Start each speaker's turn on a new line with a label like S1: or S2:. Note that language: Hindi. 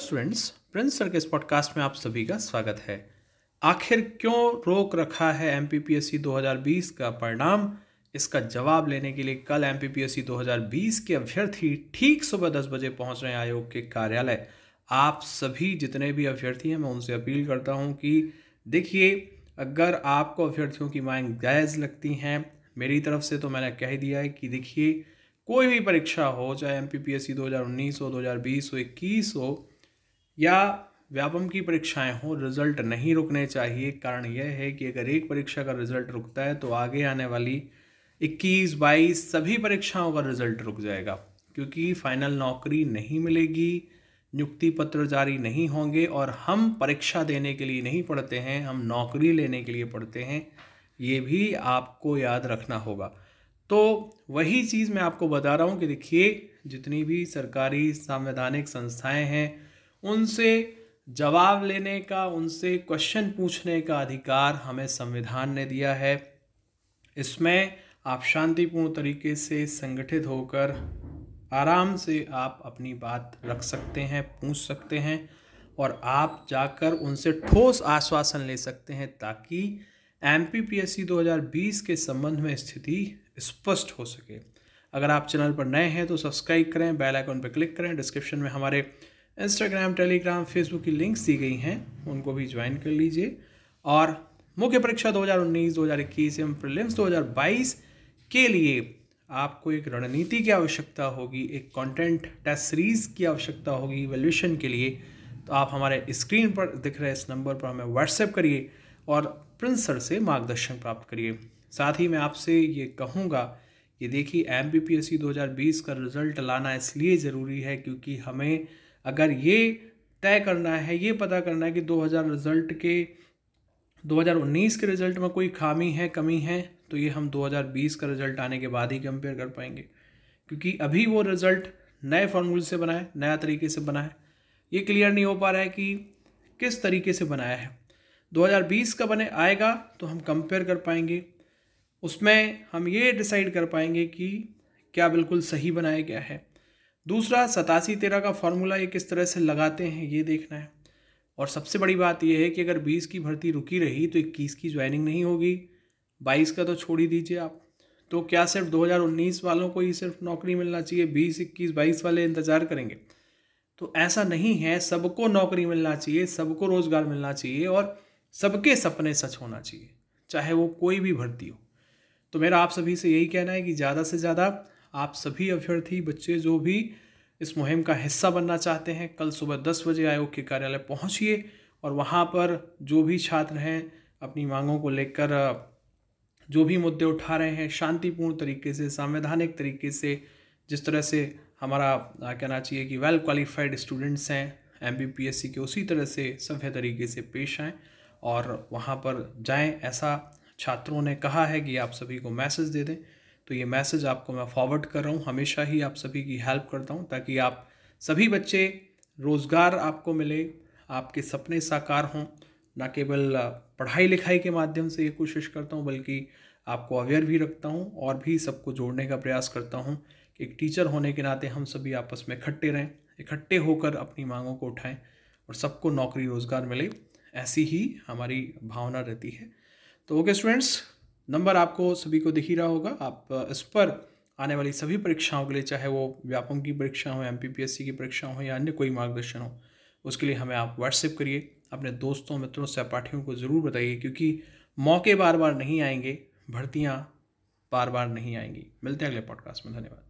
S1: स्टूडेंट्स प्रिंस सर के इस पॉडकास्ट में आप सभी का स्वागत है आखिर क्यों रोक रखा है एम 2020 का परिणाम इसका जवाब लेने के लिए कल एम 2020 के अभ्यर्थी ठीक सुबह दस बजे पहुंच रहे हैं आयोग के कार्यालय आप सभी जितने भी अभ्यर्थी हैं मैं उनसे अपील करता हूं कि देखिए अगर आपको अभ्यर्थियों की मांग गैज लगती हैं मेरी तरफ से तो मैंने कह दिया है कि देखिए कोई भी परीक्षा हो चाहे M P P S C दो हज़ार उन्नीस हो दो हज़ार बीस हो इक्कीस हो या व्यापम की परीक्षाएं हों रिजल्ट नहीं रुकने चाहिए कारण यह है कि अगर एक परीक्षा का रिजल्ट रुकता है तो आगे आने वाली 21, 22 सभी परीक्षाओं का रिजल्ट रुक जाएगा क्योंकि फाइनल नौकरी नहीं मिलेगी नियुक्ति पत्र जारी नहीं होंगे और हम परीक्षा देने के लिए नहीं पढ़ते हैं हम नौकरी लेने के लिए पढ़ते हैं ये भी आपको याद रखना होगा तो वही चीज़ मैं आपको बता रहा हूँ कि देखिए जितनी भी सरकारी संवैधानिक संस्थाएं हैं उनसे जवाब लेने का उनसे क्वेश्चन पूछने का अधिकार हमें संविधान ने दिया है इसमें आप शांतिपूर्ण तरीके से संगठित होकर आराम से आप अपनी बात रख सकते हैं पूछ सकते हैं और आप जाकर उनसे ठोस आश्वासन ले सकते हैं ताकि M P P S C दो हज़ार बीस के संबंध में स्थिति स्पष्ट हो सके अगर आप चैनल पर नए हैं तो सब्सक्राइब करें बेल आइकन पर क्लिक करें डिस्क्रिप्शन में हमारे इंस्टाग्राम टेलीग्राम फेसबुक की लिंक्स दी गई हैं उनको भी ज्वाइन कर लीजिए और मुख्य परीक्षा 2019 2021 एवं प्रीलिम्स 2022 के लिए आपको एक रणनीति की आवश्यकता होगी एक कंटेंट टेस्ट सीरीज की आवश्यकता होगी वैल्यूशन के लिए तो आप हमारे स्क्रीन पर दिख रहे इस नंबर पर हमें व्हाट्सएप करिए और प्रिंस सर से मार्गदर्शन प्राप्त करिए साथ ही मैं आपसे ये कहूँगा ये देखिए M B P S C दो हज़ार बीस का रिज़ल्ट लाना इसलिए ज़रूरी है क्योंकि हमें अगर ये तय करना है ये पता करना है कि 2000 रिज़ल्ट के 2019 के रिज़ल्ट में कोई खामी है कमी है तो ये हम 2020 का रिज़ल्ट आने के बाद ही कंपेयर कर पाएंगे क्योंकि अभी वो रिज़ल्ट नए फॉर्मूले से बनाए नया तरीके से बना है ये क्लियर नहीं हो पा रहा है कि किस तरीके से बनाया है 2020 का बने आएगा तो हम कंपेयर कर पाएंगे उसमें हम ये डिसाइड कर पाएंगे कि क्या बिल्कुल सही बनाया गया है दूसरा सतासी तेरह का फॉर्मूला ये किस तरह से लगाते हैं ये देखना है और सबसे बड़ी बात यह है कि अगर बीस की भर्ती रुकी रही तो इक्कीस की ज्वाइनिंग नहीं होगी बाईस का तो छोड़ ही दीजिए आप तो क्या सिर्फ 2019 वालों को ही सिर्फ नौकरी मिलना चाहिए बीस इक्कीस बाईस वाले इंतज़ार करेंगे तो ऐसा नहीं है सबको नौकरी मिलना चाहिए सबको रोज़गार मिलना चाहिए और सबके सपने सच होना चाहिए चाहे वो कोई भी भर्ती हो तो मेरा आप सभी से यही कहना है कि ज़्यादा से ज़्यादा आप सभी अभ्यर्थी बच्चे जो भी इस मुहिम का हिस्सा बनना चाहते हैं कल सुबह दस बजे आयोग के कार्यालय पहुंचिए और वहाँ पर जो भी छात्र हैं अपनी मांगों को लेकर जो भी मुद्दे उठा रहे हैं शांतिपूर्ण तरीके से संवैधानिक तरीके से जिस तरह से हमारा कहना चाहिए कि वेल क्वालिफाइड स्टूडेंट्स हैं एम के उसी तरह से सभ्य तरीके से पेश आएँ और वहाँ पर जाएँ ऐसा छात्रों ने कहा है कि आप सभी को मैसेज दे दें तो ये मैसेज आपको मैं फॉरवर्ड कर रहा हूँ हमेशा ही आप सभी की हेल्प करता हूँ ताकि आप सभी बच्चे रोज़गार आपको मिले आपके सपने साकार हों ना केवल पढ़ाई लिखाई के माध्यम से ये कोशिश करता हूँ बल्कि आपको अवेयर भी रखता हूँ और भी सबको जोड़ने का प्रयास करता हूँ कि एक टीचर होने के नाते हम सभी आपस में इकट्ठे रहें इकट्ठे होकर अपनी मांगों को उठाएं और सबको नौकरी रोज़गार मिले ऐसी ही हमारी भावना रहती है तो ओके स्टूडेंट्स नंबर आपको सभी को दिख ही रहा होगा आप इस पर आने वाली सभी परीक्षाओं के लिए चाहे वो व्यापम की परीक्षा हो एम की परीक्षा हो या अन्य कोई मार्गदर्शन हो उसके लिए हमें आप व्हाट्सएप करिए अपने दोस्तों मित्रों सहपाठियों को ज़रूर बताइए क्योंकि मौके बार बार नहीं आएंगे भर्तियाँ बार बार नहीं आएंगी मिलते हैं अगले पॉडकास्ट में धन्यवाद